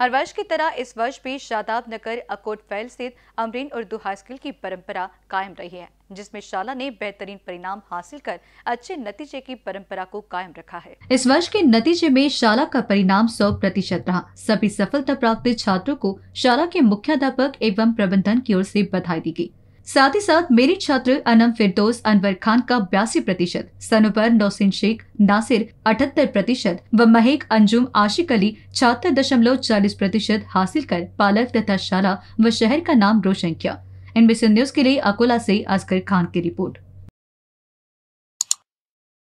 हर वर्ष की तरह इस वर्ष भी शादाब नगर अकोट फैल स्थित अमरीन उर्दू हाई स्कूल की परंपरा कायम रही है जिसमें शाला ने बेहतरीन परिणाम हासिल कर अच्छे नतीजे की परंपरा को कायम रखा है इस वर्ष के नतीजे में शाला का परिणाम 100 प्रतिशत रहा सभी सफलता प्राप्त छात्रों को शाला के मुख्याध्यापक एवं प्रबंधन की ओर ऐसी बधाई दी गयी साथ ही साथ मेरे छात्र अनम फिरदोस अनवर खान का बयासी प्रतिशत सनुपर नौसिन शेख नासिर अठहत्तर प्रतिशत व महेक अंजुम आशिक अली छहत्तर दशमलव चालीस प्रतिशत हासिल कर पालक तथा शाला व शहर का नाम रोशन किया एनबीसी न्यूज के लिए अकोला से असगर खान की रिपोर्ट